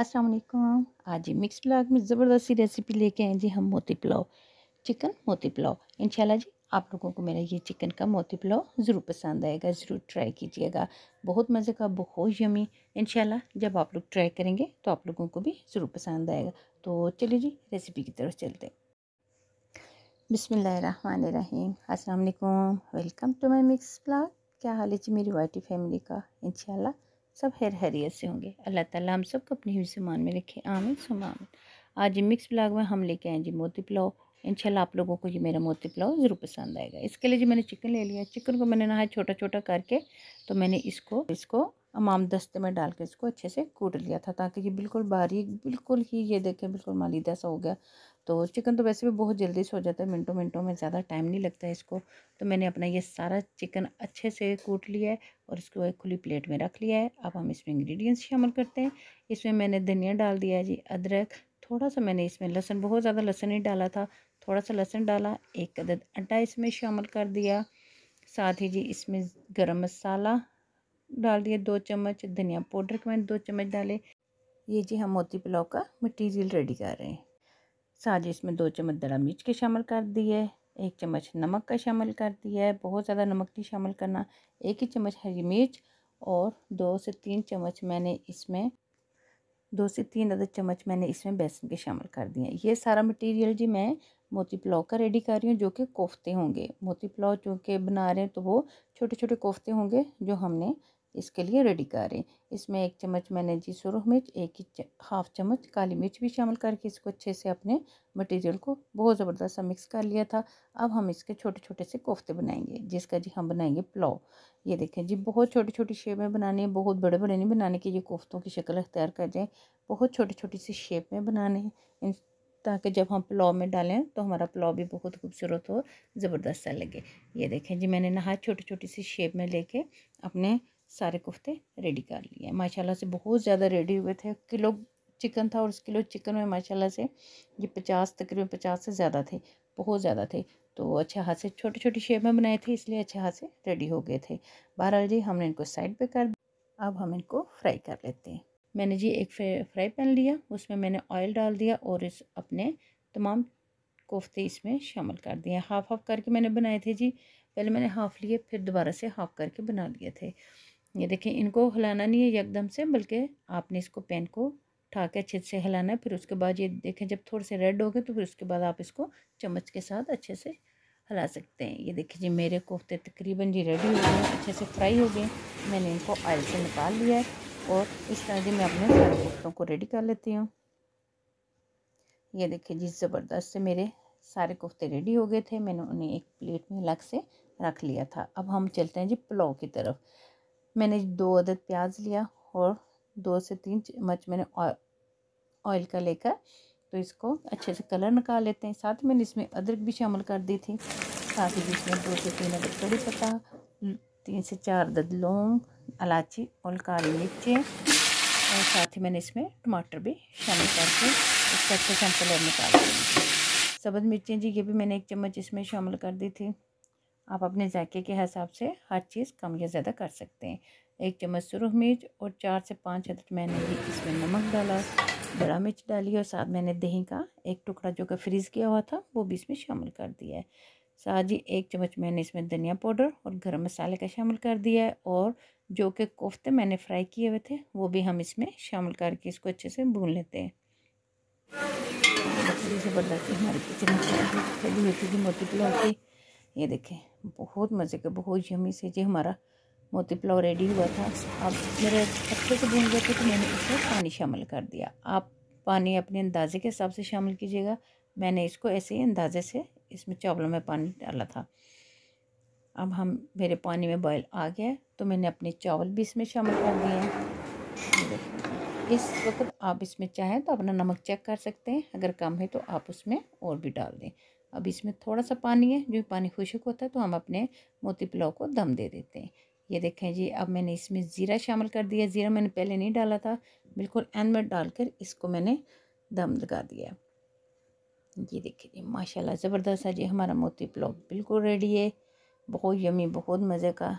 अस्सलाम वालेकुम आज ही मिक्स ब्लॉग में ज़बरदस्ती रेसिपी लेके आए जी हम मोती पुलाव चिकन मोती पुलाव इंशाल्लाह जी आप लोगों को मेरा ये चिकन का मोती पुलाव ज़रूर पसंद आएगा ज़रूर ट्राई कीजिएगा बहुत मज़े का बहुत यमी इंशाल्लाह जब आप लोग ट्राई करेंगे तो आप लोगों को भी ज़रूर पसंद आएगा तो चलिए जी रेसिपी की तरफ चलते हैं बिसमीम अस्सलाम वालेकुम welcome to my mix blog क्या हाल है जी मेरी वाइटी फैमिली का इंशाल्लाह सब हैर हैरियत से होंगे अल्लाह ताला हम सबको अपने हिस्सेमान में रखे आमिर सुम आमिर आज ये मिक्स ब्लाग में हम लेके आए जी मोती पुलाव इंशाल्लाह आप लोगों को ये मेरा मोती पुलाव ज़रूर पसंद आएगा इसके लिए जी मैंने चिकन ले लिया चिकन को मैंने नहाया छोटा छोटा करके तो मैंने इसको इसको अमाम दस्ते में डाल के इसको अच्छे से कूट लिया था ताकि ये बिल्कुल बारीक बिल्कुल ही ये देखें बिल्कुल मालीदा सा हो गया तो चिकन तो वैसे भी बहुत जल्दी से हो जाता है मिनटों मिनटों में ज़्यादा टाइम नहीं लगता है इसको तो मैंने अपना ये सारा चिकन अच्छे से कूट लिया है और इसको एक खुली प्लेट में रख लिया है अब हम इसमें इंग्रीडियंट्स शामिल करते हैं इसमें मैंने धनिया डाल दिया है जी अदरक थोड़ा सा मैंने इसमें लहसन बहुत ज़्यादा लहसन ही डाला था थोड़ा सा लहसन डाला एक अदद आटा इसमें शामिल कर दिया साथ ही जी इसमें गरम मसाला डाल दिया दो चम्मच धनिया पाउडर के मैंने दो चम्मच डाले ये जी हम मोती पुलाव का मटेरियल रेडी कर रहे हैं साथ इसमें दो चम्मच दड़ा मिर्च के शामिल कर दिए एक चम्मच नमक का शामिल कर दिया है बहुत ज़्यादा नमक नहीं शामिल करना एक ही चम्मच हरी मिर्च और दो से तीन चम्मच मैंने इसमें दो से तीन अदर चम्मच मैंने इसमें बेसन के शामिल कर दिए ये सारा मटेरियल जी मैं मोती पुलाव का रेडी कर रही हूँ जो कि कोफ्ते होंगे मोती पुलाव चूँकि बना रहे हैं तो वो छोटे छोटे कोफ्ते होंगे जो हमने इसके लिए रेडी करें इसमें एक चम्मच मैंने जी सुरख मिर्च एक ही हाफ चम्मच काली मिर्च भी शामिल करके इसको अच्छे से अपने मटेरियल को बहुत ज़बरदस्त मिक्स कर लिया था अब हम इसके छोटे छोटे से कोफ्ते बनाएंगे जिसका जी हम बनाएंगे पुलाव ये देखें जी बहुत छोटी छोटी शेप में बनाने हैं बहुत बड़े बड़े नहीं बनाने के ये कोफ्तों की शक्ल अख्तियार कर जाएँ बहुत छोटी छोटी सी शेप में बनाने हैं ताकि जब हम पुलाव में डालें तो हमारा पुलाव भी बहुत खूबसूरत हो ज़बरदस्त सा लगे ये देखें जी मैंने नहा छोटी छोटी सी शेप में लेके अपने सारे कोफ्ते रेडी कर लिए माशाल्लाह से बहुत ज़्यादा रेडी हुए थे किलो चिकन था और उस किलो चिकन में माशाल्लाह से ये पचास तकरीबन पचास से ज़्यादा थे बहुत ज़्यादा थे तो अच्छे हाथ से छोटे छोटे शेप में बनाए थे इसलिए अच्छे हाथ से रेडी हो गए थे बहरहाल जी हमने इनको साइड पर कर अब हम इनको फ्राई कर लेते हैं मैंने जी एक फ्राई पैन लिया उसमें मैंने ऑयल डाल दिया और इस अपने तमाम कोफ्ते इसमें शामिल कर दिए हाफ़ हाफ़ करके मैंने बनाए थे जी पहले मैंने हाफ़ लिए फिर दोबारा से हाफ़ करके बना लिए थे ये देखें इनको हिलाना नहीं है एकदम से बल्कि आपने इसको पेन को उठा के अच्छे से हिलाना है फिर उसके बाद ये देखें जब थोड़े से रेड हो गए तो फिर उसके बाद आप इसको चम्मच के साथ अच्छे से हिला सकते हैं ये देखिए जी मेरे कोफ्ते तकरीबन जी रेडी हो गए अच्छे से फ्राई हो गए मैंने इनको ऑयल से निकाल लिया है और इस तरह जी मैं अपने सारे कोफ्तों को रेडी कर लेती हूँ ये देखिए जी ज़बरदस्त से मेरे सारे कोफ्ते रेडी हो गए थे मैंने उन्हें एक प्लेट में अलग से रख लिया था अब हम चलते हैं जी पुलाव की तरफ मैंने दो अदद प्याज लिया और दो से तीन चम्मच मैंने ऑयल का लेकर तो इसको अच्छे से कलर निकाल लेते हैं साथ ही मैंने इसमें अदरक भी शामिल कर दी थी साथ ही इसमें दो से तीन अदरक कड़ी पत्ता तीन से चार अदद लौंग इलायची और काली मिर्चें और साथ ही मैंने इसमें टमाटर भी शामिल करके इसका अच्छे से कलर निकाल दिया सब्ज़ मिर्चें जी ये भी मैंने एक चम्मच इसमें शामिल कर दी थी आप अपने जायके के हिसाब से हर चीज़ कम या ज़्यादा कर सकते हैं एक चम्मच सुरख मिर्च और चार से पाँच हद मैंने ही इसमें नमक डाला बड़ा मिर्च डाली और साथ मैंने दही का एक टुकड़ा जो कि फ्रीज़ किया हुआ था वो भी इसमें शामिल कर दिया है साथ ही एक चम्मच मैंने इसमें धनिया पाउडर और गर्म मसाले का शामिल कर दिया है और जो कि कोफ्ते मैंने फ्राई किए हुए थे वो भी हम इसमें शामिल करके इसको अच्छे से भून लेते हैं बकरी हमारी किचन की ये देखें बहुत मज़े का बहुत यमी से ये हमारा मोती पुलाव रेडी हुआ था अब मेरे अच्छे से भून गए थे तो मैंने इसमें पानी शामिल कर दिया आप पानी अपने अंदाजे के हिसाब से शामिल कीजिएगा मैंने इसको ऐसे ही अंदाजे से इसमें चावलों में पानी डाला था अब हम मेरे पानी में बॉयल आ गया तो मैंने अपने चावल भी इसमें शामिल कर दिए हैं इस वक्त आप इसमें चाहें तो अपना नमक चेक कर सकते हैं अगर कम है तो आप उसमें और भी डाल दें अब इसमें थोड़ा सा पानी है जो पानी खुशक होता है तो हम अपने मोती पुलाव को दम दे देते हैं ये देखें जी अब मैंने इसमें ज़ीरा शामिल कर दिया ज़ीरा मैंने पहले नहीं डाला था बिल्कुल एंड में डालकर इसको मैंने दम लगा दिया ये देखिए जी माशाल्लाह ज़बरदस्त है जी हमारा मोती पुलाव बिल्कुल रेडी है बहुत यमी बहुत मज़े का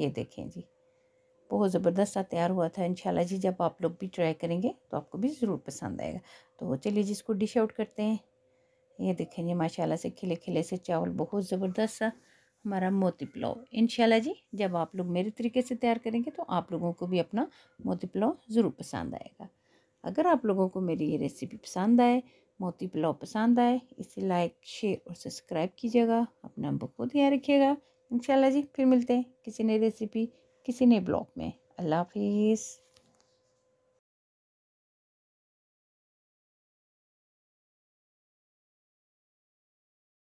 ये देखें जी बहुत ज़बरदस्त सा तैयार हुआ था इंशाल्लाह जी जब आप लोग भी ट्राई करेंगे तो आपको भी ज़रूर पसंद आएगा तो चलिए जी इसको डिश आउट करते हैं ये देखें जी माशाल्लाह से खिले खिले से चावल बहुत ज़बरदस्त सा हमारा मोती पुलाव इन जी जब आप लोग मेरे तरीके से तैयार करेंगे तो आप लोगों को भी अपना मोती पुलाव ज़रूर पसंद आएगा अगर आप लोगों को मेरी ये रेसिपी पसंद आए मोती पुलाव पसंद आए इसे लाइक शेयर और सब्सक्राइब कीजिएगा अपना बहुत ध्यान रखिएगा इन जी फिर मिलते हैं किसी नई रेसिपी किसी नए ब्लॉग में अल्लाह हाफिज़